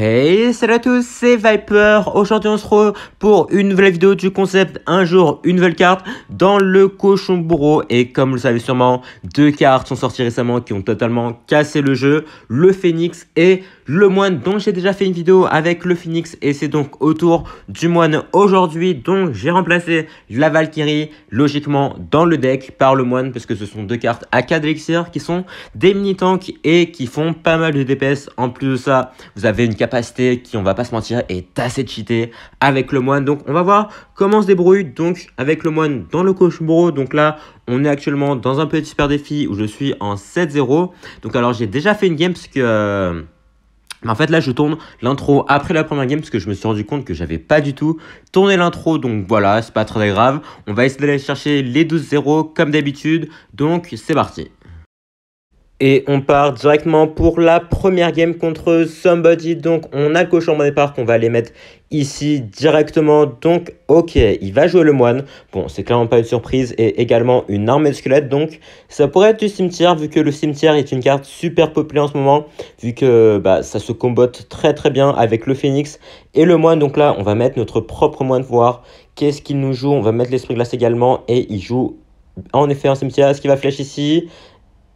Hey, salut à tous, c'est Viper. Aujourd'hui, on se retrouve pour une nouvelle vidéo du concept Un jour, une nouvelle carte dans le cochon bourreau. Et comme vous le savez sûrement, deux cartes sont sorties récemment qui ont totalement cassé le jeu, le phénix et le moine dont j'ai déjà fait une vidéo avec le phoenix et c'est donc autour du moine aujourd'hui. Donc j'ai remplacé la Valkyrie logiquement dans le deck par le moine parce que ce sont deux cartes à 4 qui sont des mini-tanks et qui font pas mal de DPS. En plus de ça, vous avez une capacité qui, on va pas se mentir, est assez cheatée avec le moine. Donc on va voir comment se débrouille donc avec le moine dans le cauchemar Donc là, on est actuellement dans un petit super défi où je suis en 7-0. Donc alors j'ai déjà fait une game parce que... Euh, en fait, là, je tourne l'intro après la première game parce que je me suis rendu compte que j'avais pas du tout tourné l'intro. Donc voilà, c'est pas très grave. On va essayer d'aller chercher les 12-0 comme d'habitude. Donc c'est parti. Et on part directement pour la première game contre Somebody. Donc on a le cochon au départ qu'on va aller mettre ici directement. Donc ok, il va jouer le moine. Bon, c'est clairement pas une surprise. Et également une armée de squelettes. Donc ça pourrait être du cimetière vu que le cimetière est une carte super populaire en ce moment. Vu que bah, ça se combote très très bien avec le phénix et le moine. Donc là, on va mettre notre propre moine voir qu'est-ce qu'il nous joue. On va mettre l'esprit glace également. Et il joue en effet un cimetière. Est-ce qu'il va flèche ici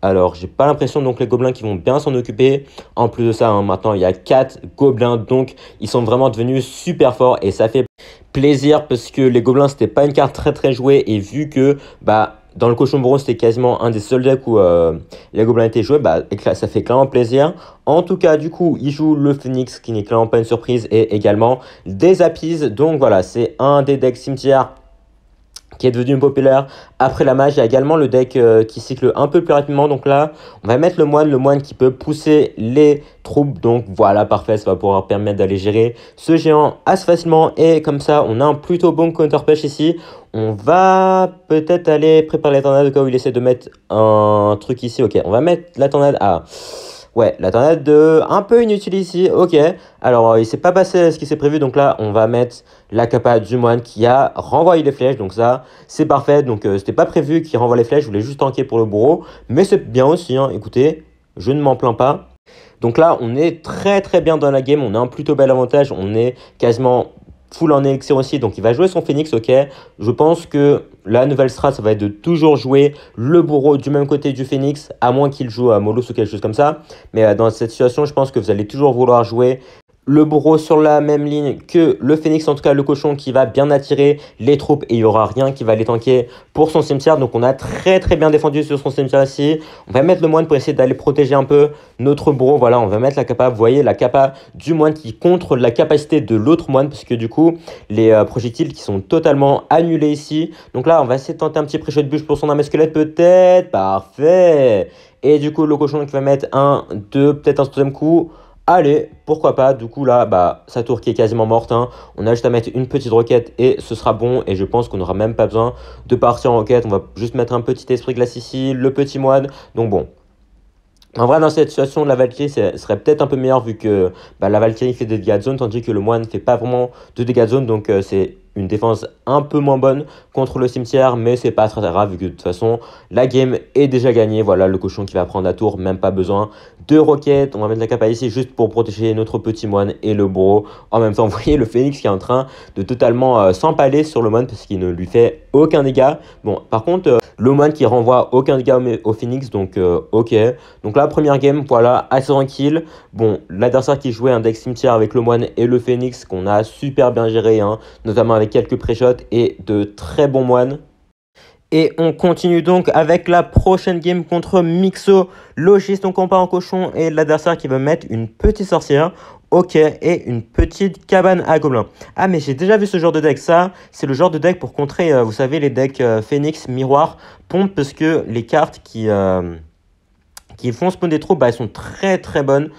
alors, j'ai pas l'impression donc les gobelins qui vont bien s'en occuper. En plus de ça, hein, maintenant il y a 4 gobelins, donc ils sont vraiment devenus super forts et ça fait plaisir parce que les gobelins c'était pas une carte très très jouée et vu que bah dans le cochon bronze c'était quasiment un des seuls decks où euh, les gobelins étaient joués, bah ça fait clairement plaisir. En tout cas, du coup, il joue le Phoenix, qui n'est clairement pas une surprise, et également des Apis. Donc voilà, c'est un des decks cimetière qui est devenu populaire après la mage. Il y a également le deck euh, qui cycle un peu plus rapidement. Donc là, on va mettre le moine, le moine qui peut pousser les troupes. Donc voilà, parfait, ça va pouvoir permettre d'aller gérer ce géant assez facilement. Et comme ça, on a un plutôt bon counter-pêche ici. On va peut-être aller préparer la tornade au cas où il essaie de mettre un truc ici. Ok, on va mettre la tornade à... Ouais, l'internet de un peu inutile ici, ok. Alors, il euh, il s'est pas passé ce qui s'est prévu, donc là, on va mettre la capa du moine qui a renvoyé les flèches, donc ça, c'est parfait. Donc, ce euh, c'était pas prévu qu'il renvoie les flèches, je voulais juste tanker pour le bourreau, mais c'est bien aussi, hein. écoutez, je ne m'en plains pas. Donc là, on est très très bien dans la game, on a un plutôt bel avantage, on est quasiment full en élixir aussi, donc il va jouer son Phoenix, ok. Je pense que la nouvelle strat, ça va être de toujours jouer le bourreau du même côté du Phoenix, à moins qu'il joue à Molus ou quelque chose comme ça. Mais euh, dans cette situation, je pense que vous allez toujours vouloir jouer le bourreau sur la même ligne que le phénix, en tout cas le cochon qui va bien attirer les troupes et il n'y aura rien qui va les tanker pour son cimetière. Donc on a très très bien défendu sur son cimetière ici. On va mettre le moine pour essayer d'aller protéger un peu notre bourreau. Voilà, on va mettre la capa, vous voyez la capa du moine qui contre la capacité de l'autre moine parce que du coup les euh, projectiles qui sont totalement annulés ici. Donc là on va essayer de tenter un petit préchet de bûche pour son arme squelette peut-être. Parfait Et du coup le cochon qui va mettre un, deux, peut-être un troisième coup. Allez, pourquoi pas, du coup là, bah, sa tour qui est quasiment morte, hein. on a juste à mettre une petite roquette et ce sera bon, et je pense qu'on n'aura même pas besoin de partir en roquette, on va juste mettre un petit esprit glace ici, le petit moine, donc bon. En vrai, dans cette situation, la Valkyrie serait peut-être un peu meilleure vu que bah, la Valkyrie fait des dégâts de zone, tandis que le moine ne fait pas vraiment de dégâts de zone, donc euh, c'est une défense un peu moins bonne contre le cimetière, mais c'est pas très grave vu que de toute façon la game est déjà gagnée. Voilà le cochon qui va prendre la tour, même pas besoin deux roquettes, on va mettre la capa ici juste pour protéger notre petit moine et le bro. En même temps, vous voyez le phénix qui est en train de totalement euh, s'empaler sur le moine parce qu'il ne lui fait aucun dégât. Bon, par contre, euh, le moine qui renvoie aucun dégât au, au phénix, donc euh, ok. Donc la première game, voilà, assez tranquille. Bon, l'adversaire qui jouait un deck cimetière avec le moine et le phénix qu'on a super bien géré, hein, notamment avec quelques pré-shots et de très bons moines. Et on continue donc avec la prochaine game contre Mixo. Logiste, donc on part en cochon et l'adversaire qui va mettre une petite sorcière. Ok, et une petite cabane à gobelins. Ah, mais j'ai déjà vu ce genre de deck, ça. C'est le genre de deck pour contrer, euh, vous savez, les decks euh, Phoenix, Miroir, Pompe, parce que les cartes qui, euh, qui font spawn des troupes, bah, elles sont très très bonnes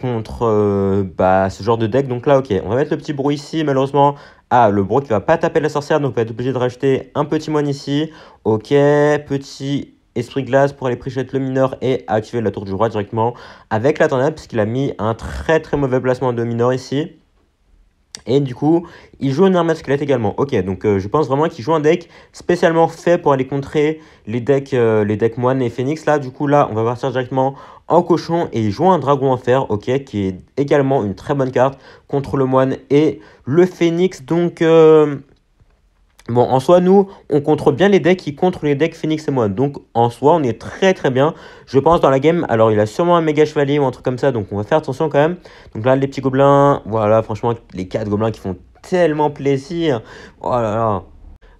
contre bah, ce genre de deck. Donc là, ok, on va mettre le petit bruit ici, malheureusement. Ah, le bro qui va pas taper la sorcière, donc on va être obligé de racheter un petit moine ici. Ok, petit esprit glace pour aller prêcher le mineur et activer la tour du roi directement avec la tornade, puisqu'il a mis un très très mauvais placement de mineur ici. Et du coup, il joue un arme squelette également. Ok, donc euh, je pense vraiment qu'il joue un deck spécialement fait pour aller contrer les decks, euh, les decks moine et phénix. Là, du coup, là, on va partir directement en cochon et il joue un dragon en fer, ok, qui est également une très bonne carte contre le moine et le phoenix. Donc... Euh, Bon, en soi, nous, on contrôle bien les decks qui contrôlent les decks Phoenix et moi. Donc, en soi, on est très très bien. Je pense dans la game, alors il a sûrement un méga chevalier ou un truc comme ça, donc on va faire attention quand même. Donc là, les petits gobelins, voilà, franchement, les quatre gobelins qui font tellement plaisir. Oh là là.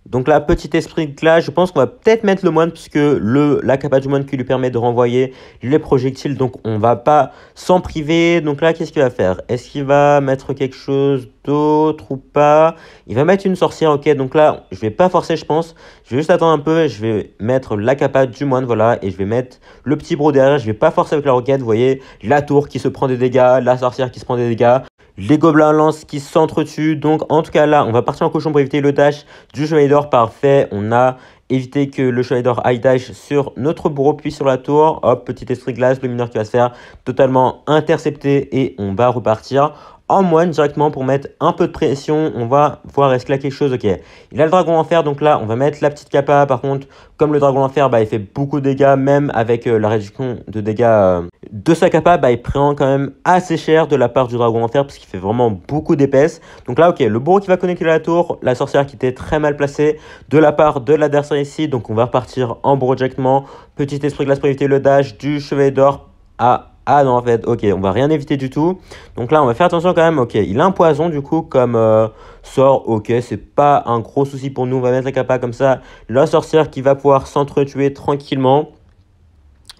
Donc là, petit esprit de classe, je pense qu'on va peut-être mettre le moine, puisque le, la capa du moine qui lui permet de renvoyer les projectiles, donc on va pas s'en priver. Donc là, qu'est-ce qu'il va faire Est-ce qu'il va mettre quelque chose d'autre ou pas. Il va mettre une sorcière, ok. Donc là, je vais pas forcer, je pense. Je vais juste attendre un peu. Je vais mettre la capa du moine, voilà. Et je vais mettre le petit bro derrière. Je vais pas forcer avec la roquette. Vous voyez, la tour qui se prend des dégâts, la sorcière qui se prend des dégâts. Les gobelins lance qui s'entretuent. Donc en tout cas là, on va partir en cochon pour éviter le dash du chevalier d'or. Parfait. On a évité que le chevalier d'or Aille dash sur notre bro puis sur la tour. Hop, petit esprit glace, le mineur qui va se faire totalement intercepté et on va repartir en moine directement pour mettre un peu de pression. On va voir est-ce qu'il a quelque chose. Ok, il a le dragon enfer, donc là on va mettre la petite capa. Par contre, comme le dragon enfer, bah, il fait beaucoup de dégâts, même avec euh, la réduction de dégâts euh, de sa capa, bah, il prend quand même assez cher de la part du dragon enfer parce qu'il fait vraiment beaucoup d'épaisse. Donc là, ok, le bourreau qui va connecter la tour, la sorcière qui était très mal placée de la part de l'adversaire ici. Donc on va repartir en bourreau directement. Petit esprit glace pour le dash du chevalier d'or à ah non, en fait, ok, on va rien éviter du tout. Donc là, on va faire attention quand même. Ok, il a un poison du coup comme euh, sort. Ok, c'est pas un gros souci pour nous. On va mettre la capa comme ça. La sorcière qui va pouvoir s'entretuer tranquillement.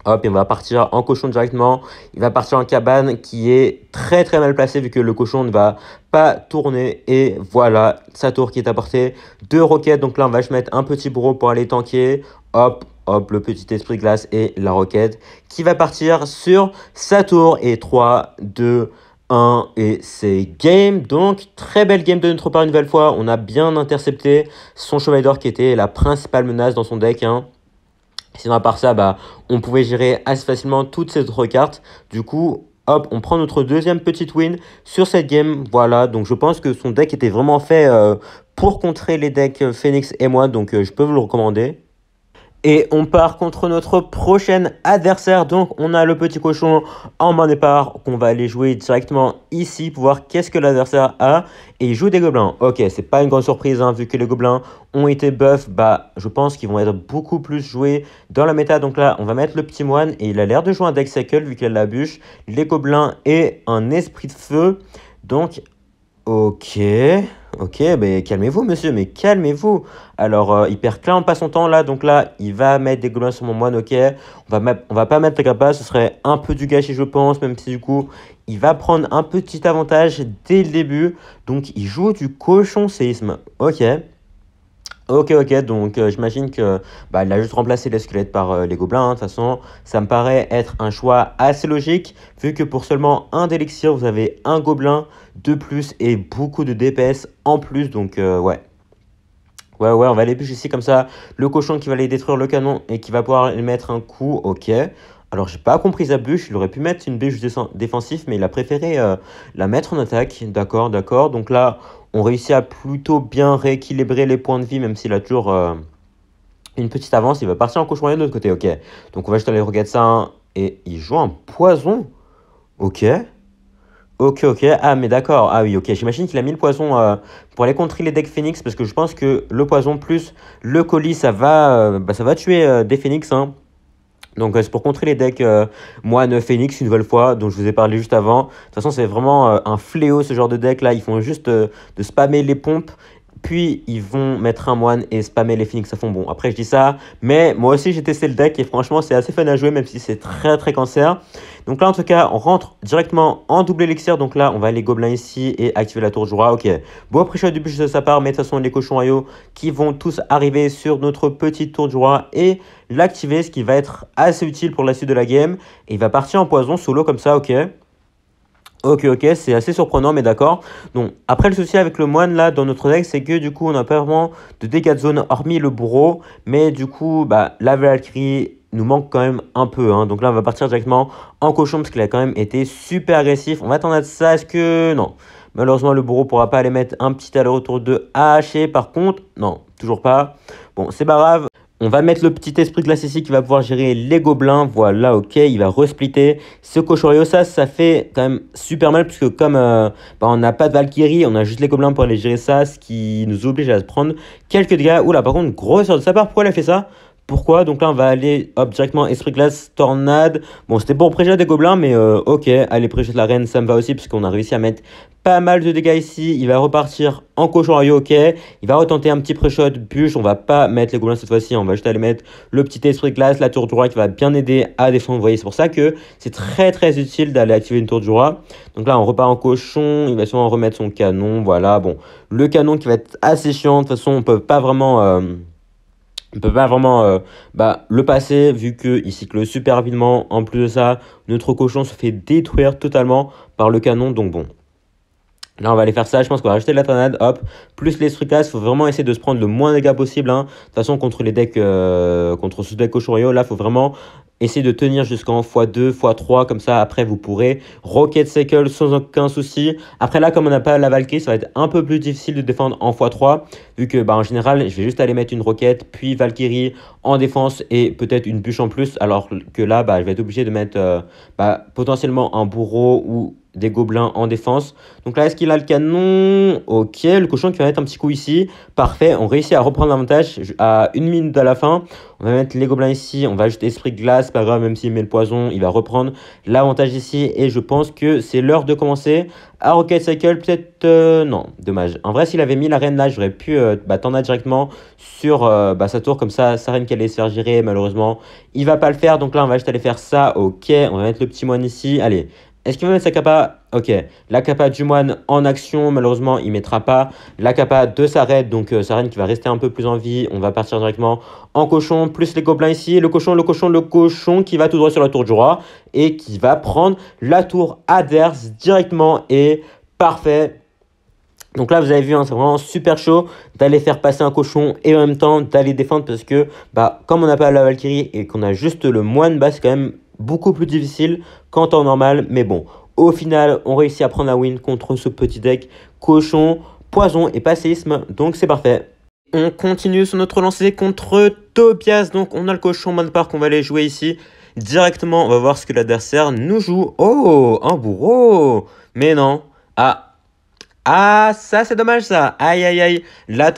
Hop, et on va partir en cochon directement. Il va partir en cabane qui est très très mal placée vu que le cochon ne va pas tourner. Et voilà, sa tour qui est apportée. Deux roquettes, donc là on va se mettre un petit bourreau pour aller tanker. Hop, hop, le petit esprit glace et la roquette qui va partir sur sa tour. Et 3, 2, 1, et c'est game. Donc, très belle game de notre part une nouvelle fois. On a bien intercepté son cheval d'or qui était la principale menace dans son deck. Hein. Sinon, à part ça, bah, on pouvait gérer assez facilement toutes ces autres cartes. Du coup, hop, on prend notre deuxième petite win sur cette game. Voilà, donc je pense que son deck était vraiment fait euh, pour contrer les decks Phoenix et moi. Donc, euh, je peux vous le recommander. Et on part contre notre prochain adversaire. Donc on a le petit cochon en main départ qu'on va aller jouer directement ici pour voir qu'est-ce que l'adversaire a. Et il joue des gobelins. Ok, c'est pas une grande surprise hein, vu que les gobelins ont été buff Bah, je pense qu'ils vont être beaucoup plus joués dans la méta. Donc là, on va mettre le petit moine et il a l'air de jouer un deck cycle vu qu'il a la bûche, les gobelins et un esprit de feu. Donc Ok, ok, mais ben, calmez-vous monsieur, mais calmez-vous. Alors euh, perd clairement pas son temps là, donc là il va mettre des gobelins sur mon moine, ok. On va, on va pas mettre la capa, ce serait un peu du gâchis je pense, même si du coup il va prendre un petit avantage dès le début. Donc il joue du cochon séisme, ok. Ok, ok, donc euh, j'imagine que bah, il a juste remplacé les squelettes par euh, les gobelins. Hein, de toute façon, ça me paraît être un choix assez logique, vu que pour seulement un d'élixir, vous avez un gobelin de plus et beaucoup de DPS en plus. Donc euh, ouais. Ouais, ouais, on va aller bûcher ici comme ça. Le cochon qui va aller détruire le canon et qui va pouvoir lui mettre un coup. Ok. Alors, j'ai pas compris sa bûche. Il aurait pu mettre une bûche défensive, mais il a préféré euh, la mettre en attaque. D'accord, d'accord. Donc là, on réussit à plutôt bien rééquilibrer les points de vie, même s'il a toujours euh, une petite avance. Il va partir en cochon de l'autre côté. Ok. Donc, on va juste aller regarder ça. Hein. Et il joue un poison. Ok. Ok, ok. Ah, mais d'accord. Ah oui, ok. J'imagine qu'il a mis le poison euh, pour aller contrer les decks Phoenix parce que je pense que le poison plus le colis, ça va, euh, bah, ça va tuer euh, des Phoenix. Hein. Donc c'est pour contrer les decks moine phoenix une nouvelle fois dont je vous ai parlé juste avant. De toute façon c'est vraiment un fléau ce genre de deck là. Ils font juste de spammer les pompes puis ils vont mettre un moine et spammer les Phoenix à fond. Bon, après je dis ça, mais moi aussi j'ai testé le deck et franchement c'est assez fun à jouer même si c'est très très cancer. Donc là en tout cas on rentre directement en double élixir, donc là on va aller gobelins ici et activer la tour roi, ok. Beau pré du bûcher de sa part, mais de toute façon les cochons royaux qui vont tous arriver sur notre petite tour du roi et l'activer, ce qui va être assez utile pour la suite de la game. Et il va partir en poison solo comme ça, ok. Ok, ok, c'est assez surprenant, mais d'accord. Donc, après, le souci avec le moine, là, dans notre deck, c'est que du coup, on n'a pas vraiment de dégâts de zone, hormis le bourreau. Mais du coup, bah, la Valkyrie nous manque quand même un peu. Hein. Donc là, on va partir directement en cochon, parce qu'il a quand même été super agressif. On va attendre à ça, est ce que... Non. Malheureusement, le bourreau pourra pas aller mettre un petit aller autour de haché. Par contre, non, toujours pas. Bon, c'est pas grave. On va mettre le petit esprit de la ici qui va pouvoir gérer les gobelins. Voilà, ok, il va resplitter. Ce Cochorio, ça, ça fait quand même super mal puisque comme euh, bah, on n'a pas de Valkyrie, on a juste les gobelins pour aller gérer ça, ce qui nous oblige à se prendre quelques dégâts. Oula, par contre, grosse de sa part, pourquoi elle a fait ça pourquoi. Donc là, on va aller hop, directement Esprit Glace, Tornade. Bon, c'était pour prêcher des Gobelins, mais euh, ok, aller prêcher de la Reine, ça me va aussi, puisqu'on a réussi à mettre pas mal de dégâts ici. Il va repartir en cochon ok. Il va retenter un petit pré bûche. On va pas mettre les Gobelins cette fois-ci, on va juste aller mettre le petit Esprit Glace, la Tour du Roi, qui va bien aider à défendre. Vous voyez, c'est pour ça que c'est très très utile d'aller activer une Tour du Roi. Donc là, on repart en cochon, il va sûrement remettre son canon, voilà. Bon, le canon qui va être assez chiant, de toute façon, on peut pas vraiment... Euh, on peut pas vraiment euh, bah, le passer vu qu'il cycle super rapidement. En plus de ça, notre cochon se fait détruire totalement par le canon. Donc bon, là on va aller faire ça. Je pense qu'on va rajouter de la tornade. Hop, plus les trucs il faut vraiment essayer de se prendre le moins de dégâts possible. Hein. De toute façon, contre les decks, euh, contre ce deck rio, là faut vraiment essayer de tenir jusqu'en x2, x3, comme ça après vous pourrez Rocket Cycle sans aucun souci. Après là, comme on n'a pas la Valkyrie, ça va être un peu plus difficile de défendre en x3 vu que bah, en général, je vais juste aller mettre une roquette, puis Valkyrie en défense et peut-être une bûche en plus, alors que là, bah, je vais être obligé de mettre euh, bah, potentiellement un bourreau ou des gobelins en défense. Donc là, est-ce qu'il a le canon Ok, le cochon qui va mettre un petit coup ici. Parfait, on réussit à reprendre l'avantage à une minute à la fin. On va mettre les gobelins ici, on va ajouter esprit de glace, pas grave, même s'il met le poison, il va reprendre l'avantage ici. Et je pense que c'est l'heure de commencer ah, ok, Cycle, peut-être. Euh, non, dommage. En vrai, s'il avait mis la reine là, j'aurais pu euh, bah, t'en directement sur euh, bah, sa tour. Comme ça, sa reine qui allait se faire gérer, malheureusement, il va pas le faire. Donc là, on va juste aller faire ça. Ok, on va mettre le petit moine ici. Allez, est-ce qu'il va mettre sa capa Ok, la capa du moine en action, malheureusement, il mettra pas. La capa de sa reine, donc euh, sa reine qui va rester un peu plus en vie. On va partir directement en cochon, plus les gobelins ici. Le cochon, le cochon, le cochon qui va tout droit sur la tour du roi et qui va prendre la tour adverse directement. Et parfait, donc là, vous avez vu, hein, c'est vraiment super chaud d'aller faire passer un cochon et en même temps d'aller défendre parce que, bah, comme on n'a pas la Valkyrie et qu'on a juste le moine, bah, c'est quand même beaucoup plus difficile qu'en temps normal, mais bon. Au final, on réussit à prendre la win contre ce petit deck cochon, poison et passéisme, donc c'est parfait. On continue sur notre lancée contre Tobias, donc on a le cochon main de part qu'on va aller jouer ici. Directement, on va voir ce que l'adversaire nous joue. Oh, un bourreau Mais non Ah Ah, ça c'est dommage ça Aïe aïe aïe La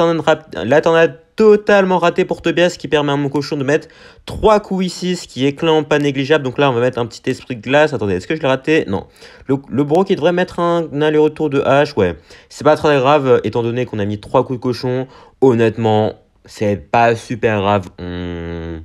la tornade totalement raté pour Tobias qui permet à mon cochon de mettre 3 coups ici, ce qui est clairement pas négligeable. Donc là, on va mettre un petit esprit de glace. Attendez, est-ce que je l'ai raté Non. Le, bro qui devrait mettre un, aller-retour de hache, ouais. C'est pas très grave, étant donné qu'on a mis trois coups de cochon. Honnêtement, c'est pas super grave. On...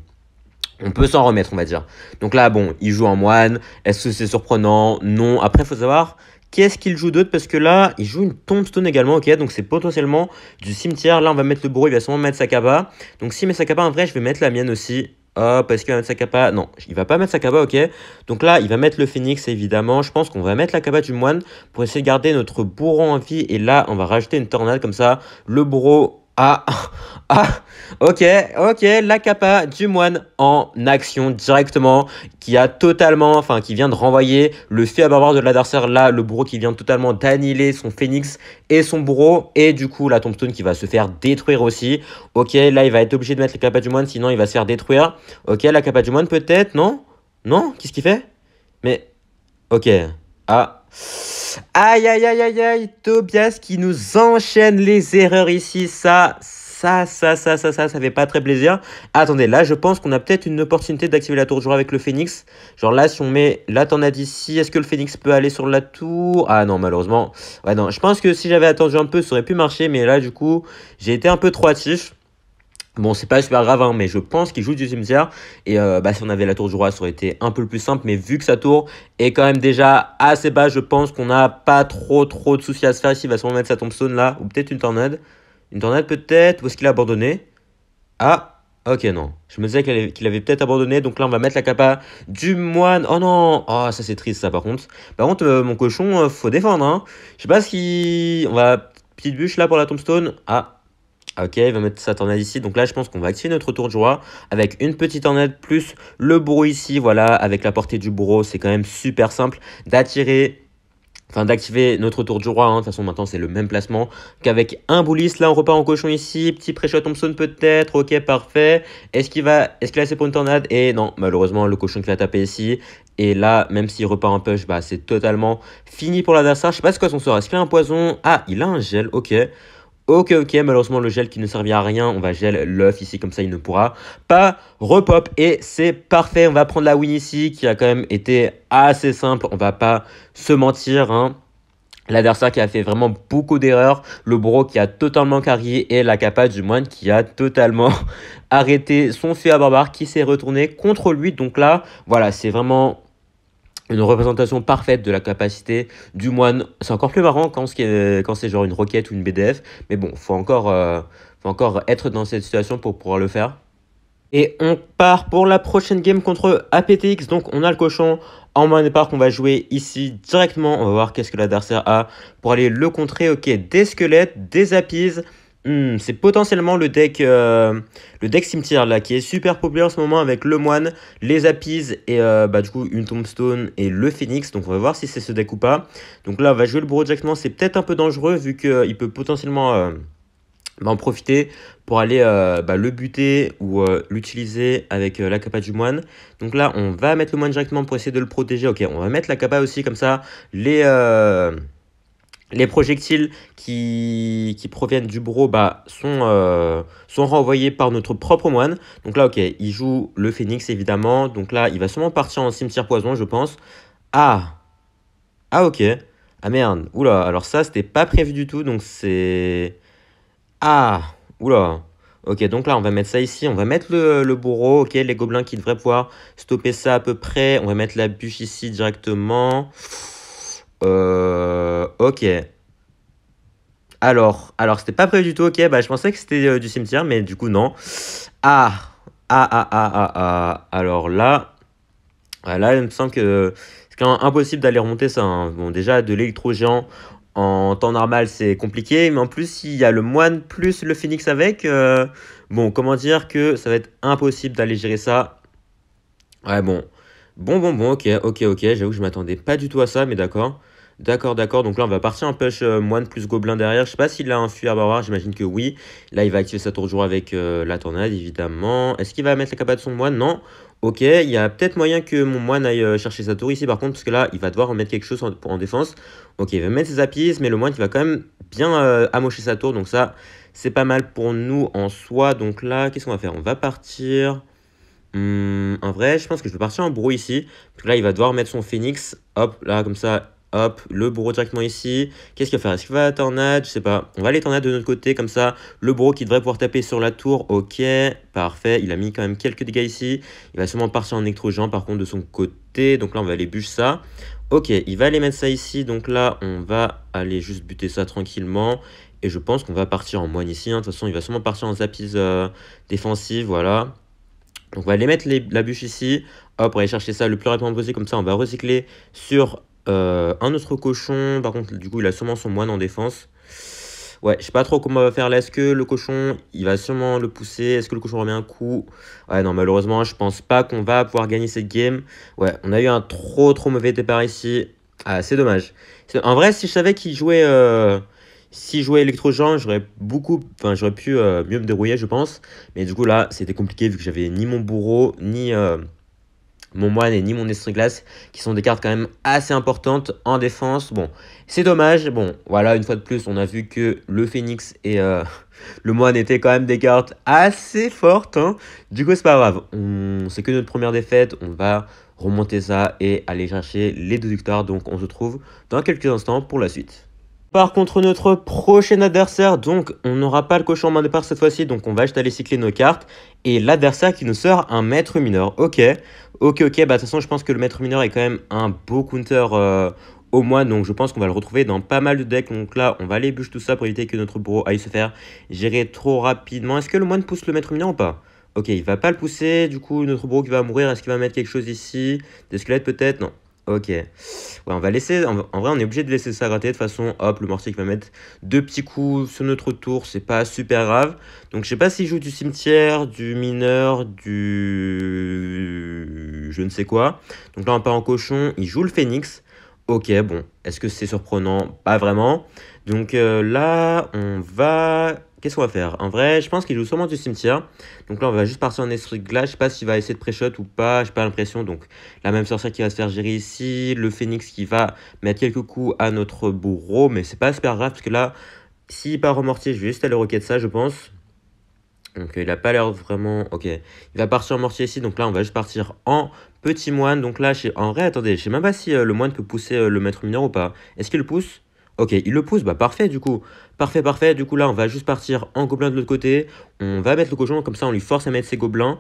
On peut s'en remettre, on va dire. Donc là, bon, il joue en moine. Est-ce que c'est surprenant Non. Après, faut savoir, quest ce qu'il joue d'autre Parce que là, il joue une tombstone également, ok Donc c'est potentiellement du cimetière. Là, on va mettre le bourreau, il va sûrement mettre sa capa. Donc s'il met sa capa en vrai, je vais mettre la mienne aussi. Ah, parce qu'il va mettre sa capa. Non, il va pas mettre sa capa, ok. Donc là, il va mettre le phénix, évidemment. Je pense qu'on va mettre la capa du moine pour essayer de garder notre bourreau en vie. Et là, on va rajouter une tornade comme ça. Le bourreau ah, ah, ok, ok, la capa du moine en action directement, qui a totalement, enfin, qui vient de renvoyer le fait à barbare de l'adversaire, là, le bourreau qui vient totalement d'annihiler son phénix et son bourreau, et du coup, la tombstone qui va se faire détruire aussi. Ok, là, il va être obligé de mettre la capa du moine, sinon il va se faire détruire. Ok, la capa du moine peut-être, non Non Qu'est-ce qu'il fait Mais, ok, ah... Aïe, aïe, aïe, aïe, aïe, Tobias qui nous enchaîne les erreurs ici, ça, ça, ça, ça, ça, ça, ça fait pas très plaisir. Attendez, là, je pense qu'on a peut-être une opportunité d'activer la tour. jour avec le phénix. Genre là, si on met... Là, t'en as Est-ce que le phénix peut aller sur la tour Ah non, malheureusement. Ouais, non. Je pense que si j'avais attendu un peu, ça aurait pu marcher. Mais là, du coup, j'ai été un peu trop hâtif. Bon, c'est pas super grave, hein, mais je pense qu'il joue du Zimzer. Et euh, bah, si on avait la tour du roi, ça aurait été un peu plus simple. Mais vu que sa tour est quand même déjà assez bas, je pense qu'on n'a pas trop trop de soucis à se faire. Ici, il va sûrement mettre sa tombstone là, ou peut-être une tornade. Une tornade peut-être, ou est-ce qu'il a abandonné Ah, Ok, non. Je me disais qu'il avait, peut-être abandonné. Donc là, on va mettre la capa du moine. Oh non Oh, ça, c'est triste, ça, par contre. Par contre, euh, mon cochon, euh, faut défendre, hein. Je sais pas si... On va... Petite bûche, là, pour la tombstone. Ah, ah, ok, il va mettre sa tornade ici. Donc là, je pense qu'on va activer notre tour de joie avec une petite tornade plus le bourreau ici. Voilà, avec la portée du bourreau, c'est quand même super simple d'attirer enfin d'activer notre tour du roi, hein. de toute façon maintenant c'est le même placement qu'avec un boulis, là on repart en cochon ici, petit pré-shot Thompson peut-être, ok parfait, est-ce qu'il va, est-ce qu'il a assez pour une tornade Et non, malheureusement le cochon qui va tapé ici, et là même s'il repart en push, bah c'est totalement fini pour l'adversaire, je sais pas ce qu'on sort, est-ce qu'il a un poison Ah, il a un gel, ok, Ok, ok, malheureusement, le gel qui ne servira à rien, on va gel l'œuf ici, comme ça, il ne pourra pas repop. Et c'est parfait, on va prendre la win ici, qui a quand même été assez simple, on va pas se mentir, hein. L'adversaire qui a fait vraiment beaucoup d'erreurs, le bro qui a totalement carrié et la capa du moine qui a totalement arrêté son feu à barbare qui s'est retourné contre lui. Donc là, voilà, c'est vraiment une représentation parfaite de la capacité du moine. C'est encore plus marrant quand c'est genre une roquette ou une BDF, mais bon, faut encore, euh, faut encore être dans cette situation pour pouvoir le faire. Et on part pour la prochaine game contre APTX, donc on a le cochon en main de départ qu'on va jouer ici directement. On va voir qu'est-ce que la a pour aller le contrer. Ok, des squelettes, des apises. Hmm, c'est potentiellement le deck, euh, le deck cimetière là qui est super populaire en ce moment avec le moine, les apis et euh, bah, du coup une tombstone et le phoenix. Donc on va voir si c'est ce deck ou pas. Donc là on va jouer le bourreau directement c'est peut-être un peu dangereux vu qu'il euh, peut potentiellement bah, en profiter pour aller bah, le buter ou l'utiliser avec la capa du moine. Donc là on va mettre le moine directement pour essayer de le protéger. Ok on va mettre la capa aussi comme ça. Les... Les projectiles qui, proviennent du bourreau bah, sont, euh, sont renvoyés par notre propre moine. Donc là, ok, il joue le phénix, évidemment. Donc là, il va sûrement partir en cimetière poison, je pense. Ah Ah, ok. Ah merde, oula, alors ça, c'était pas prévu du tout, donc c'est... Ah Oula Ok, donc là, on va mettre ça ici. On va mettre le, le, bourreau, ok, les gobelins qui devraient pouvoir stopper ça à peu près. On va mettre la bûche ici directement. Euh ok. Alors, alors c'était pas prévu du tout, ok, bah je pensais que c'était du cimetière, mais du coup non. Ah, ah, ah, ah, ah, Alors là, là il me semble que c'est quand même impossible d'aller remonter ça. Bon, déjà, de l'électrogéant en temps normal, c'est compliqué, mais en plus, il y a le moine plus le phoenix avec. bon, comment dire que ça va être impossible d'aller gérer ça. Ouais, bon. Bon, bon, bon, ok, ok, ok, j'avoue que je m'attendais pas du tout à ça, mais d'accord. D'accord, d'accord. Donc là, on va partir un push euh, moine plus gobelin derrière. Je sais pas s'il a un fuir barbare, j'imagine que oui. Là, il va activer sa tour de jour avec euh, la tornade, évidemment. Est-ce qu'il va mettre la capa de son moine Non. Ok, il y a peut-être moyen que mon moine aille euh, chercher sa tour ici par contre, parce que là, il va devoir en mettre quelque chose en, en défense. Ok, il va mettre ses apices. mais le moine il va quand même bien amocher sa tour, donc ça, c'est pas mal pour nous en soi. Donc là, qu'est-ce qu'on va faire On va partir... Hmm, en vrai, je pense que je vais partir en brou ici, parce là, il va devoir mettre son phénix. Hop, là, comme ça, Hop, le bourreau directement ici. Qu'est-ce qu'il va faire Est-ce qu'il va tornade Je sais pas. On va aller tornade de notre côté, comme ça. Le bourreau qui devrait pouvoir taper sur la tour. Ok, parfait. Il a mis quand même quelques dégâts ici. Il va sûrement partir en électrogen, par contre, de son côté. Donc là, on va aller bûcher ça. Ok, il va aller mettre ça ici. Donc là, on va aller juste buter ça tranquillement. Et je pense qu'on va partir en moine ici. Hein. De toute façon, il va sûrement partir en zapise euh, défensive. Voilà. Donc on va aller mettre la bûche ici. Hop, on va aller chercher ça le plus rapidement possible. Comme ça, on va recycler sur euh, un autre cochon, par contre, du coup, il a sûrement son moine en défense. Ouais, je sais pas trop comment on va faire là. Est-ce que le cochon, il va sûrement le pousser Est-ce que le cochon remet un coup Ouais, non, malheureusement, je pense pas qu'on va pouvoir gagner cette game. Ouais, on a eu un trop trop mauvais départ ici. Ah, c'est dommage. En vrai, si je savais qu'il jouait... Euh... Si je jouais j'aurais beaucoup, enfin j'aurais pu euh, mieux me dérouiller je pense. Mais du coup là, c'était compliqué vu que j'avais ni mon bourreau, ni, euh, mon moine et ni mon esprit glace qui sont des cartes quand même assez importantes en défense. Bon, c'est dommage. Bon, voilà, une fois de plus, on a vu que le phoenix et euh, le moine étaient quand même des cartes assez fortes. Hein. Du coup, c'est pas grave. C'est que notre première défaite. On va remonter ça et aller chercher les deux victoires. Donc, on se trouve dans quelques instants pour la suite. Par contre, notre prochain adversaire, donc on n'aura pas le cochon en main de part cette fois-ci, donc on va juste aller cycler nos cartes. Et l'adversaire qui nous sort un maître mineur. Ok, ok, ok, bah de toute façon je pense que le maître mineur est quand même un beau counter euh, au moins, donc je pense qu'on va le retrouver dans pas mal de decks. Donc là, on va aller bûcher tout ça pour éviter que notre bro aille se faire gérer trop rapidement. Est-ce que le moine pousse le maître mineur ou pas Ok, il va pas le pousser, du coup notre bro qui va mourir, est-ce qu'il va mettre quelque chose ici Des squelettes peut-être Non, Ok. on va laisser. En vrai, on est obligé de laisser ça gratter. De toute façon, hop, le mortier qui va mettre deux petits coups sur notre tour. C'est pas super grave. Donc, je sais pas s'il joue du cimetière, du mineur, du. Je ne sais quoi. Donc là, on part en cochon. Il joue le phénix. Ok, bon. Est-ce que c'est surprenant Pas vraiment. Donc euh, là, on va Qu'est-ce qu'on va faire En vrai, je pense qu'il joue sûrement du cimetière. Donc là, on va juste partir en esprit glace. Je sais pas s'il va essayer de pré-shot ou pas. J'ai pas l'impression. Donc, la même sorcière qui va se faire gérer ici. Le phénix qui va mettre quelques coups à notre bourreau. Mais c'est pas super grave parce que là, s'il part en mortier, je vais juste aller roquer de ça, je pense. Donc euh, il a pas l'air vraiment... Ok, il va partir en mortier ici, donc là on va juste partir en petit moine. Donc là, en vrai, attendez, je sais même pas si euh, le moine peut pousser euh, le maître mineur ou pas. Est-ce qu'il le pousse Ok, il le pousse, bah parfait du coup. Parfait, parfait. Du coup là, on va juste partir en gobelin de l'autre côté. On va mettre le cochon, comme ça on lui force à mettre ses gobelins.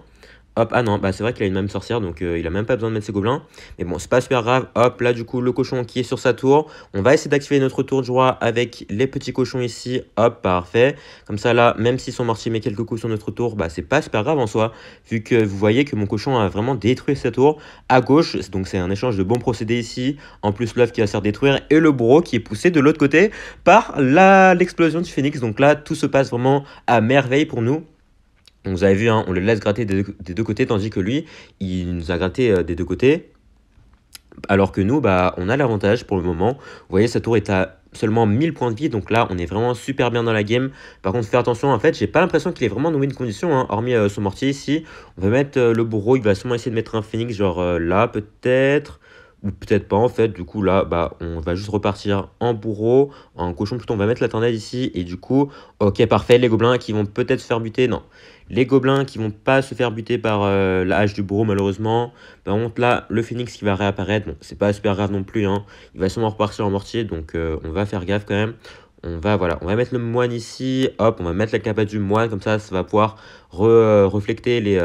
Hop, ah non, bah, c'est vrai qu'il a une même sorcière, donc euh, il a même pas besoin de mettre ses gobelins. Mais bon, c'est pas super grave. Hop, là du coup, le cochon qui est sur sa tour. On va essayer d'activer notre tour du roi avec les petits cochons ici. Hop, parfait. Comme ça, là, même si son mortier met quelques coups sur notre tour, bah c'est pas super grave en soi. Vu que vous voyez que mon cochon a vraiment détruit sa tour à gauche. Donc c'est un échange de bons procédés ici. En plus, l'œuf qui va se faire détruire et le bro qui est poussé de l'autre côté par l'explosion du phénix. Donc là, tout se passe vraiment à merveille pour nous. On vous avez vu, hein, on le laisse gratter des deux, côtés, tandis que lui, il nous a gratté euh, des deux côtés. Alors que nous, bah, on a l'avantage pour le moment. Vous voyez, sa tour est à seulement 1000 points de vie, donc là on est vraiment super bien dans la game. Par contre, faire attention, en fait, j'ai pas l'impression qu'il est vraiment dans une condition, hein, hormis euh, son mortier ici. On va mettre euh, le bourreau, il va sûrement essayer de mettre un phoenix, genre là peut-être ou peut-être pas en fait. Du coup, là, bah, on va juste repartir en bourreau, en cochon plutôt. On va mettre la tornade ici et du coup, ok, parfait. Les gobelins qui vont peut-être se faire buter, non. Les gobelins qui vont pas se faire buter par euh, la hache du bourreau, malheureusement. Par contre, là, le phénix qui va réapparaître, bon, c'est pas super grave non plus. Hein. Il va sûrement repartir en mortier, donc euh, on va faire gaffe quand même. On va, voilà, on va mettre le moine ici, hop, on va mettre la capa du moine, comme ça, ça va pouvoir euh, refléter les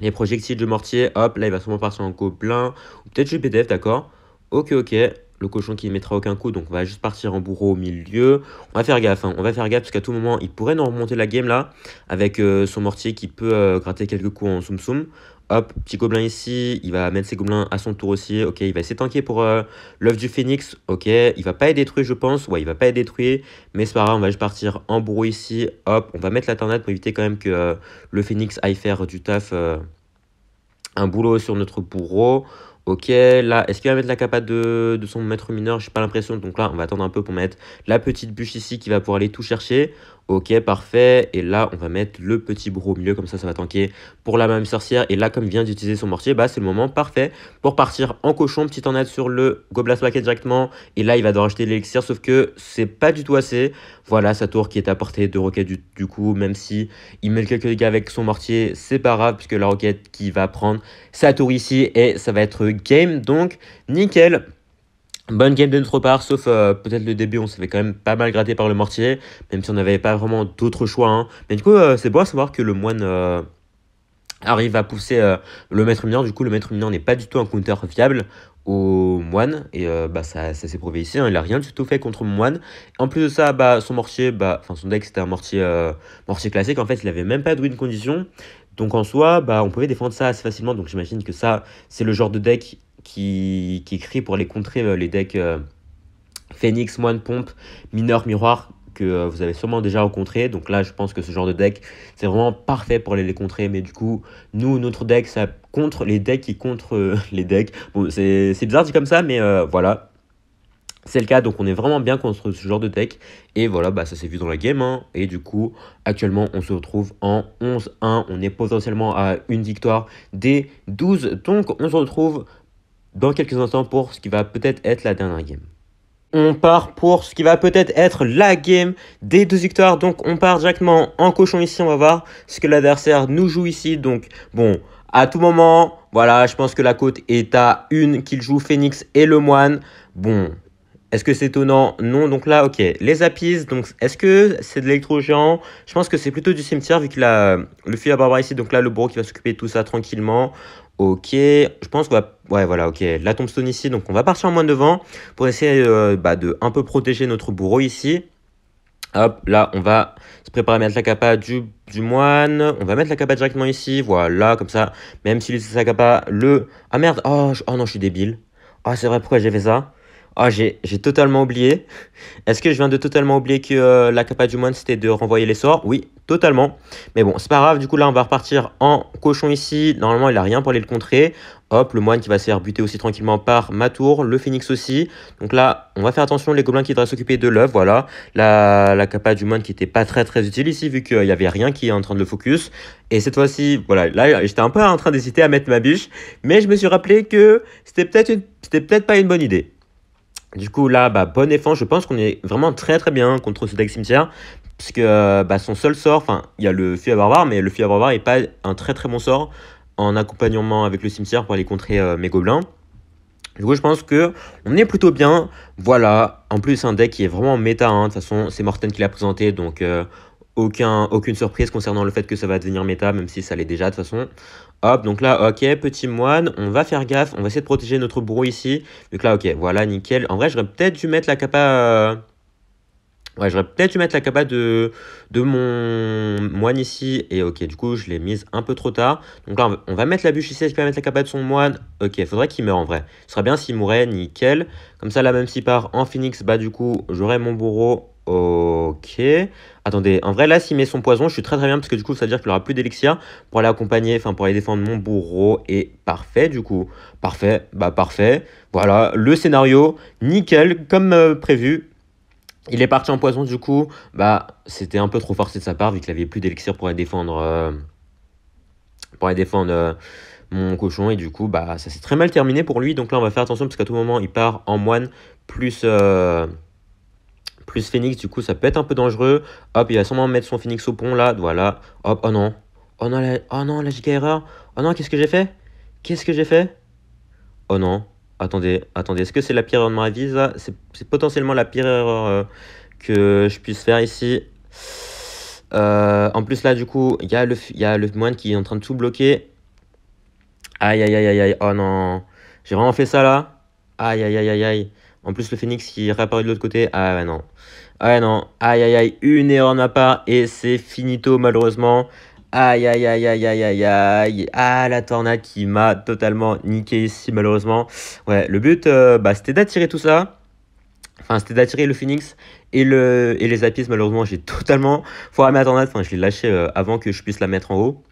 les projectiles de mortier, hop, là il va sûrement partir en coup plein, ou peut-être pdf, d'accord Ok, ok, le cochon qui ne mettra aucun coup, donc on va juste partir en bourreau au milieu. On va faire gaffe, hein. on va faire gaffe parce qu'à tout moment, il pourrait nous remonter la game là, avec euh, son mortier qui peut euh, gratter quelques coups en soum soum. Hop, petit gobelin ici, il va mettre ses gobelins à son tour aussi. Ok, il va essayer de tanker pour euh, l'œuf du phoenix. Ok, il va pas être détruit, je pense. Ouais, il va pas être détruit. Mais c'est pas grave, on va juste partir en bourreau ici. Hop, on va mettre la tornade pour éviter quand même que euh, le phoenix aille faire du taf. Euh, un boulot sur notre bourreau. Ok, là, est-ce qu'il va mettre la capa de, de son maître mineur J'ai pas l'impression. Donc là, on va attendre un peu pour mettre la petite bûche ici qui va pouvoir aller tout chercher. Ok, parfait. Et là, on va mettre le petit bourreau au milieu, comme ça, ça va tanker pour la même sorcière. Et là, comme il vient d'utiliser son mortier, bah, c'est le moment parfait pour partir en cochon. Petite tornade sur le Goblast Packet directement. Et là, il va devoir acheter l'élixir, sauf que c'est pas du tout assez. Voilà, sa tour qui est à portée de roquette du, coup, même si il met quelques dégâts avec son mortier, c'est pas grave, puisque la roquette qui va prendre sa tour ici, et ça va être game. Donc, nickel Bonne game de notre part, sauf euh, peut-être le début, on s'est fait quand même pas mal gratter par le mortier, même si on n'avait pas vraiment d'autres choix. Hein. Mais du coup, euh, c'est beau à savoir que le moine euh, arrive à pousser le maître mineur. Du coup, le maître mineur n'est pas du tout un counter fiable au moine, et bah, ça, ça s'est prouvé ici. Hein. Il n'a rien du tout fait contre le moine. En plus de ça, bah, son mortier, bah, enfin son deck c'était un mortier, mortier classique. En fait, il n'avait même pas de win condition. Donc en soi, bah, on pouvait défendre ça assez facilement. Donc j'imagine que ça, c'est le genre de deck qui, qui crie pour les contrer euh, les decks euh, Phoenix, Moine Pompe, Mineur, Miroir, que euh, vous avez sûrement déjà rencontré. Donc là, je pense que ce genre de deck, c'est vraiment parfait pour aller les contrer. Mais du coup, nous, notre deck, ça contre les decks qui contre les decks. Bon, c'est bizarre dit comme ça, mais voilà. C'est le cas, donc on est vraiment bien contre ce genre de deck. Et voilà, bah, ça s'est vu dans la game. Hein. Et du coup, actuellement, on se retrouve en 11-1. On est potentiellement à une victoire des 12. Donc, on se retrouve dans quelques instants pour ce qui va peut-être être la dernière game. On part pour ce qui va peut-être être la game des deux victoires. Donc on part directement en cochon ici. On va voir ce que l'adversaire nous joue ici. Donc bon, à tout moment, voilà, je pense que la côte est à une qu'il joue Phoenix et le moine. Bon, est-ce que c'est étonnant Non, donc là, ok. Les apis, donc est-ce que c'est de l'électro-géant Je pense que c'est plutôt du cimetière vu qu'il a le fil à barbare ici. Donc là, le bro qui va s'occuper de tout ça tranquillement. Ok, je pense qu'on va... Ouais, voilà, ok. La tombstone ici, donc on va partir en moins devant pour essayer euh, bah, de un peu protéger notre bourreau ici. Hop, là, on va se préparer à mettre la capa du, du moine. On va mettre la capa directement ici, voilà, comme ça. Même s'il c'est sa capa, le... Ah merde, oh, oh non, je suis débile. Ah, oh, c'est vrai, pourquoi j'ai fait ça ah, j'ai totalement oublié. Est-ce que je viens de totalement oublier que euh, la capa du moine, c'était de renvoyer les sorts Oui, totalement. Mais bon, c'est pas grave. Du coup, là, on va repartir en cochon ici. Normalement, il a rien pour aller le contrer. Hop, le moine qui va se faire buter aussi tranquillement par ma tour, le phoenix aussi. Donc là, on va faire attention, les gobelins qui devraient s'occuper de l'œuf, voilà. La, capa du moine qui n'était pas très très utile ici, vu qu'il n'y avait rien qui est en train de le focus. Et cette fois-ci, voilà, là, j'étais un peu en train d'hésiter à mettre ma bûche, mais je me suis rappelé que c'était peut-être pas une bonne idée. Du coup, là, bah, bon effort. Je pense qu'on est vraiment très très bien contre ce deck cimetière. Puisque euh, bah, son seul sort, enfin, il y a le feu à barbare, mais le feu à barbare n'est pas un très très bon sort en accompagnement avec le cimetière pour aller contrer euh, mes gobelins. Du coup, je pense que on est plutôt bien. Voilà, en plus, un deck qui est vraiment méta. Hein. De toute façon, c'est Morten qui l'a présenté, donc euh, aucun, aucune surprise concernant le fait que ça va devenir méta, même si ça l'est déjà de toute façon. Hop, donc là, ok, petit moine, on va faire gaffe, on va essayer de protéger notre bourreau ici. Donc là, ok, voilà, nickel. En vrai, j'aurais peut-être dû mettre la capa... Euh, ouais, j'aurais peut-être dû mettre la capa de, de mon moine ici. Et ok, du coup, je l'ai mise un peu trop tard. Donc là, on va mettre la bûche ici. Est-ce mettre la capa de son moine Ok, faudrait qu'il meure en vrai. Ce serait bien s'il mourait, nickel. Comme ça, là, même s'il part en phoenix, bah du coup, j'aurai mon bourreau. Ok. Attendez, en vrai, là, s'il met son poison, je suis très très bien parce que du coup, ça veut dire qu'il aura plus d'élixir pour aller accompagner, enfin, pour aller défendre mon bourreau. Et parfait, du coup. Parfait, bah parfait. Voilà, le scénario, nickel, comme euh, prévu. Il est parti en poison, du coup, bah, c'était un peu trop forcé de sa part vu qu'il avait plus d'élixir pour aller défendre. Euh, pour aller défendre. Euh, mon cochon et du coup bah ça s'est très mal terminé pour lui donc là on va faire attention parce qu'à tout moment il part en moine plus plus Phoenix, du coup, ça peut être un peu dangereux. Hop, il va sûrement mettre son Phoenix au pont là, voilà. Hop, oh non. Oh non, la, oh non, la giga erreur. Oh non, qu'est-ce que j'ai fait Qu'est-ce que j'ai fait Oh non. Attendez, attendez, est-ce que c'est la pire erreur de ma vie C'est potentiellement la pire erreur euh, que je puisse faire ici. Euh, en plus là du coup, il y, a le, y a moine qui est en train de tout bloquer. Aïe aïe aïe aïe aïe, oh non. J'ai vraiment fait ça là Aïe aïe aïe aïe aïe. En plus le Phoenix qui est de l'autre côté. Ah non. Ouais ah non, aïe aïe aïe, une erreur de ma part et c'est finito malheureusement. Aïe aïe aïe aïe aïe aïe aïe. Ah la tornade qui m'a totalement niqué ici malheureusement. Ouais, le but euh, bah, c'était d'attirer tout ça. Enfin, c'était d'attirer le Phoenix et, le, et les Apis. Malheureusement, j'ai totalement foiré ma tornade. Enfin, je l'ai lâché euh, avant que je puisse la mettre en haut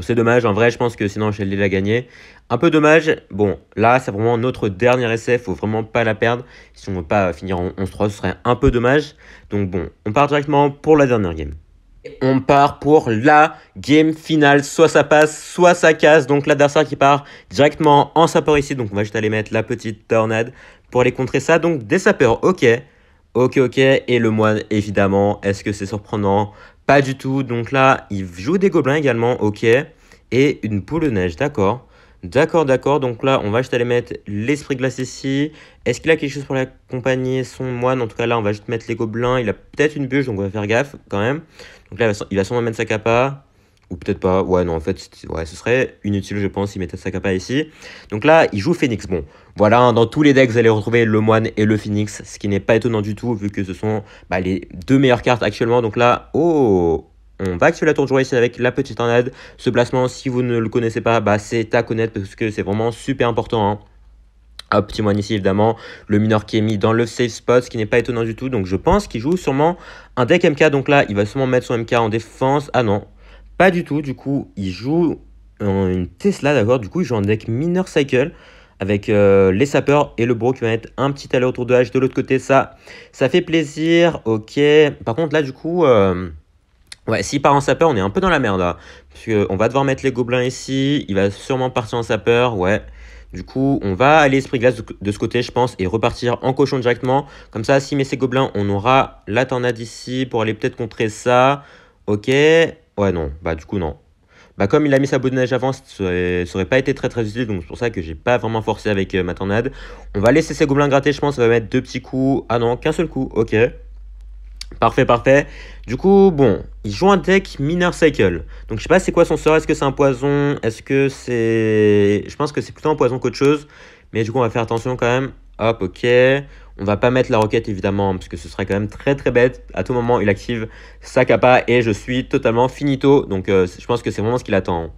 c'est dommage, en vrai, je pense que sinon Shelly l'a gagné. Un peu dommage, bon, là, c'est vraiment notre dernier essai, faut vraiment pas la perdre. Si on veut pas finir en 11-3, ce serait un peu dommage. Donc bon, on part directement pour la dernière game. On part pour la game finale. Soit ça passe, soit ça casse. Donc l'adversaire qui part directement en sapeur ici. Donc on va juste aller mettre la petite tornade pour aller contrer ça. Donc des sapeurs, ok. Ok, ok. Et le moine, évidemment. Est-ce que c'est surprenant pas du tout. Donc là, il joue des gobelins également, ok. Et une poule de neige, d'accord. D'accord, d'accord. Donc là, on va juste aller mettre l'esprit glace ici. Est-ce qu'il a quelque chose pour l'accompagner Son moine, en tout cas là, on va juste mettre les gobelins. Il a peut-être une bûche, donc on va faire gaffe quand même. Donc là, il va sûrement mettre sa capa. Ou peut-être pas. Ouais, non, en fait, ouais, ce serait inutile, je pense, s'il mettait capa ici. Donc là, il joue Phoenix. Bon, voilà, hein, dans tous les decks, vous allez retrouver le Moine et le Phoenix, ce qui n'est pas étonnant du tout, vu que ce sont bah, les deux meilleures cartes actuellement. Donc là, oh on va actuellement la tour de jouer ici avec la petite tornade. Ce placement, si vous ne le connaissez pas, bah, c'est à connaître parce que c'est vraiment super important. Hein. Hop, petit moine ici évidemment, le mineur qui est mis dans le safe spot, ce qui n'est pas étonnant du tout. Donc je pense qu'il joue sûrement un deck MK. Donc là, il va sûrement mettre son MK en défense. Ah non, pas du tout, du coup, il joue une Tesla, d'accord Du coup, il joue un deck Minor Cycle avec euh, les sapeurs et le bro qui va être un petit aller autour de H de l'autre côté. Ça, ça fait plaisir, ok. Par contre, là, du coup, euh, ouais, s'il part en sapeur, on est un peu dans la merde, là. Hein. Parce qu'on va devoir mettre les gobelins ici, il va sûrement partir en sapeur, ouais. Du coup, on va aller esprit glace de ce côté, je pense, et repartir en cochon directement. Comme ça, s'il met ses gobelins, on aura la tornade ici pour aller peut-être contrer ça. Ok, Ouais, non, bah du coup, non. Bah comme il a mis sa boule de neige avant, ça aurait, pas été très très utile, donc c'est pour ça que j'ai pas vraiment forcé avec euh, ma tornade. On va laisser ces gobelins gratter, je pense, on va mettre deux petits coups. Ah non, qu'un seul coup, ok. Parfait, parfait. Du coup, bon, il joue un deck Minor Cycle. Donc je sais pas c'est quoi son sort, est-ce que c'est un poison, est-ce que c'est... Je pense que c'est plutôt un poison qu'autre chose, mais du coup on va faire attention quand même. Hop, ok. On va pas mettre la roquette évidemment, hein, parce que ce serait quand même très très bête. À tout moment, il active sa capa et je suis totalement finito. Donc euh, je pense que c'est vraiment ce qu'il attend hein.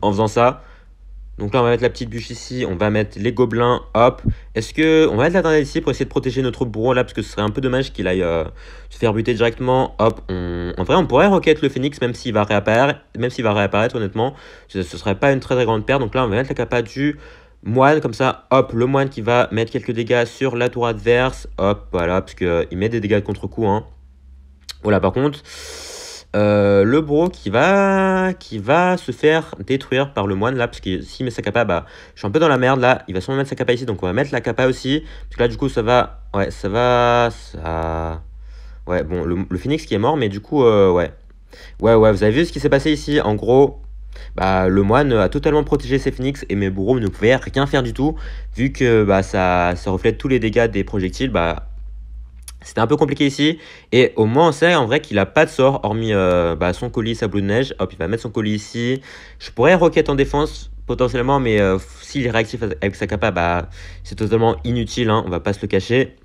en faisant ça. Donc là, on va mettre la petite bûche ici, on va mettre les gobelins, hop. Est-ce que... On va mettre la dernière ici pour essayer de protéger notre bourreau là, parce que ce serait un peu dommage qu'il aille euh, se faire buter directement. Hop, en vrai, on pourrait roquette le phénix, même s'il va réapparaître, même s'il va réapparaître, honnêtement. Ce, serait pas une très très grande perte. Donc là, on va mettre la capa du moine, comme ça, hop, le moine qui va mettre quelques dégâts sur la tour adverse, hop, voilà, parce qu'il euh, met des dégâts de contre-coup, hein. Voilà, par contre, euh, le bro qui va, qui va se faire détruire par le moine, là, parce que s'il met sa capa, bah, je suis un peu dans la merde, là, il va sûrement mettre sa capa ici, donc on va mettre la capa aussi, parce que là, du coup, ça va, ouais, ça va, ça... Ouais, bon, le, phoenix qui est mort, mais du coup, euh, ouais. Ouais, ouais, vous avez vu ce qui s'est passé ici, en gros, bah, le moine a totalement protégé ses phoenix et mes bourreaux ne pouvaient rien faire du tout, vu que bah, ça, ça reflète tous les dégâts des projectiles. Bah, c'était un peu compliqué ici, et au moins on sait en vrai qu'il a pas de sort, hormis euh, bah, son colis, sa boule de neige. Hop, il va mettre son colis ici. Je pourrais roquette en défense, potentiellement, mais euh, s'il est réactif avec sa capa, bah, c'est totalement inutile, hein. on va pas se le cacher.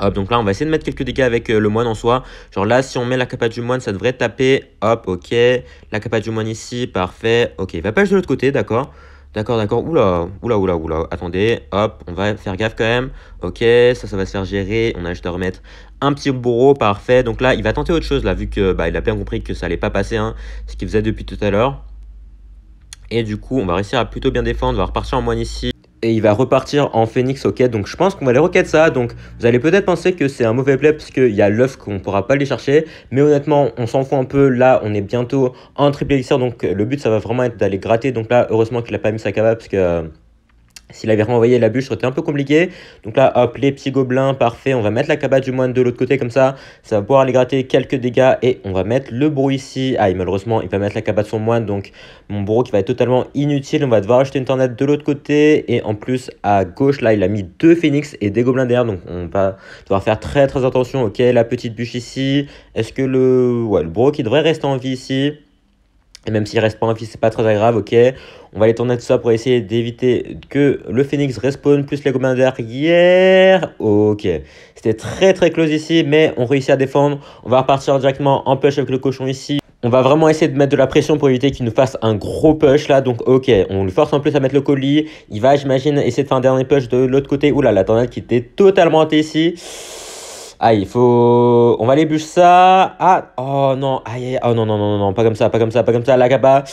Hop, donc là, on va essayer de mettre quelques dégâts avec euh, le moine en soi. Genre là, si on met la capa du moine, ça devrait taper. Hop, ok. La capa du moine ici, parfait. Ok, va il pas de l'autre côté, d'accord. D'accord, d'accord. Oula, oula, oula, oula. Attendez, hop, on va faire gaffe quand même. Ok, ça, ça va se faire gérer. On a juste à remettre un petit bourreau, parfait. Donc là, il va tenter autre chose, là, vu que bah, il a bien compris que ça allait pas passer, hein, ce qu'il faisait depuis tout à l'heure. Et du coup, on va réussir à plutôt bien défendre. On va repartir en moine ici et il va repartir en Phoenix ok, Donc je pense qu'on va les Rocket ça. Donc vous allez peut-être penser que c'est un mauvais play parce qu'il y a l'œuf qu'on pourra pas aller chercher. Mais honnêtement, on s'en fout un peu. Là, on est bientôt en triple donc le but ça va vraiment être d'aller gratter. Donc là, heureusement qu'il a pas mis sa cava parce que euh, s'il avait renvoyé la bûche, ça aurait été un peu compliqué. Donc là, hop, les petits gobelins, parfait. On va mettre la cabane du moine de l'autre côté comme ça. Ça va pouvoir aller gratter quelques dégâts. Et on va mettre le bro ici. Ah, malheureusement, il va mettre la cabane de son moine. Donc mon bro qui va être totalement inutile. On va devoir acheter une tornade de l'autre côté. Et en plus, à gauche, là, il a mis deux phoenix et des gobelins derrière. Donc on va devoir faire très très attention. Ok, la petite bûche ici. Est-ce que le, ouais, le qui devrait rester en vie ici et même s'il reste pas un fils, c'est pas très grave, ok. On va aller tourner tout ça pour essayer d'éviter que le Phoenix respawn plus les gobelins Derrière, Hier, ok. C'était très très close ici, mais on réussit à défendre. On va repartir directement en push avec le cochon ici. On va vraiment essayer de mettre de la pression pour éviter qu'il nous fasse un gros push là. Donc ok, on le force en plus à mettre le colis. Il va, j'imagine, essayer de faire un dernier push de l'autre côté. oula la tornade qui était totalement hantée ici. Ah il faut. On va les bûcher ça. Ah, oh non, aïe, Oh non, non, non, non, pas comme ça, pas comme ça, pas comme ça. La capa,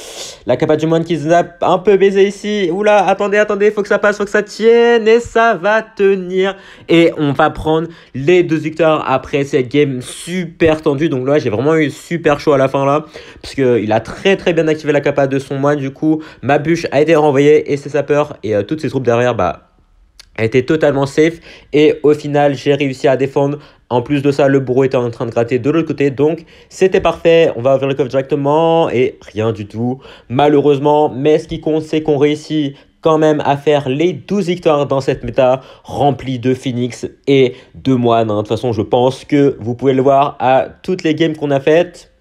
la capa du moine qui snap un peu baisé ici. Oula, attendez, attendez, faut que ça passe, faut que ça tienne. Et ça va tenir. Et on va prendre les deux victoires après cette game super tendue. Donc là, j'ai vraiment eu super chaud à la fin là. Parce Il a très, très bien activé la capa de son moine. Du coup, ma bûche a été renvoyée et c'est sa Et euh, toutes ses troupes derrière, bah a été totalement safe et au final j'ai réussi à défendre en plus de ça, le bourreau était en train de gratter de l'autre côté, donc c'était parfait. On va ouvrir le coffre directement et rien du tout, malheureusement. Mais ce qui compte, c'est qu'on réussit quand même à faire les 12 victoires dans cette méta remplie de Phoenix et de moines. Hein. De toute façon, je pense que vous pouvez le voir à toutes les games qu'on a faites.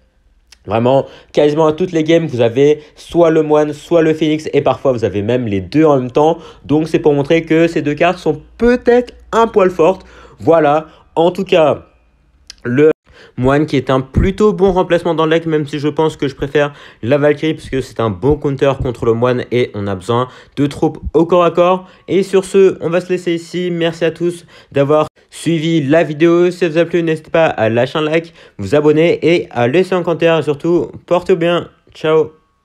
Vraiment, quasiment à toutes les games, vous avez soit le moine, soit le phoenix, et parfois vous avez même les deux en même temps. Donc c'est pour montrer que ces deux cartes sont peut-être un poil fortes. Voilà, en tout cas, le Moine qui est un plutôt bon remplacement dans le deck, même si je pense que je préfère la Valkyrie, puisque c'est un bon counter contre le Moine et on a besoin de troupes au corps à corps. Et sur ce, on va se laisser ici. Merci à tous d'avoir suivi la vidéo. Si elle vous a plu, n'hésitez pas à lâcher un like, vous abonner et à laisser un commentaire. surtout, portez-vous bien. Ciao